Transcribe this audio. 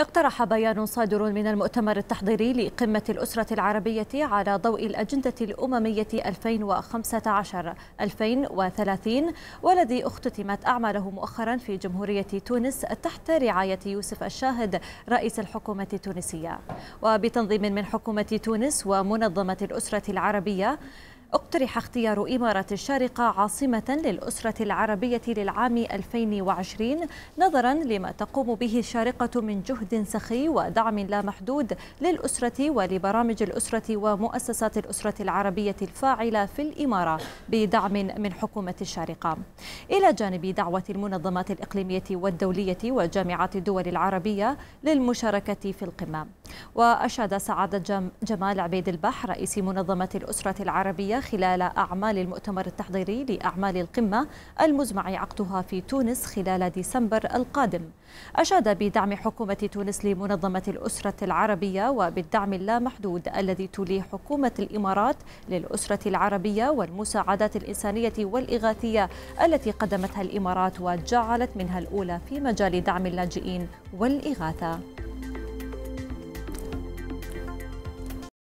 اقترح بيان صادر من المؤتمر التحضيري لقمة الأسرة العربية على ضوء الأجندة الأممية 2015-2030 والذي اختتمت أعماله مؤخرا في جمهورية تونس تحت رعاية يوسف الشاهد رئيس الحكومة التونسية وبتنظيم من حكومة تونس ومنظمة الأسرة العربية اقترح اختيار إمارة الشارقة عاصمة للأسرة العربية للعام 2020 نظرا لما تقوم به الشارقة من جهد سخي ودعم لا محدود للأسرة ولبرامج الأسرة ومؤسسات الأسرة العربية الفاعلة في الإمارة بدعم من حكومة الشارقة إلى جانب دعوة المنظمات الإقليمية والدولية وجامعات الدول العربية للمشاركة في القمة وأشاد سعادة جمال عبيد البحر رئيس منظمة الأسرة العربية خلال أعمال المؤتمر التحضيري لأعمال القمة المزمع عقدها في تونس خلال ديسمبر القادم أشاد بدعم حكومة تونس لمنظمة الأسرة العربية وبالدعم اللامحدود الذي توليه حكومة الإمارات للأسرة العربية والمساعدات الإنسانية والإغاثية التي قدمتها الإمارات وجعلت منها الأولى في مجال دعم اللاجئين والإغاثة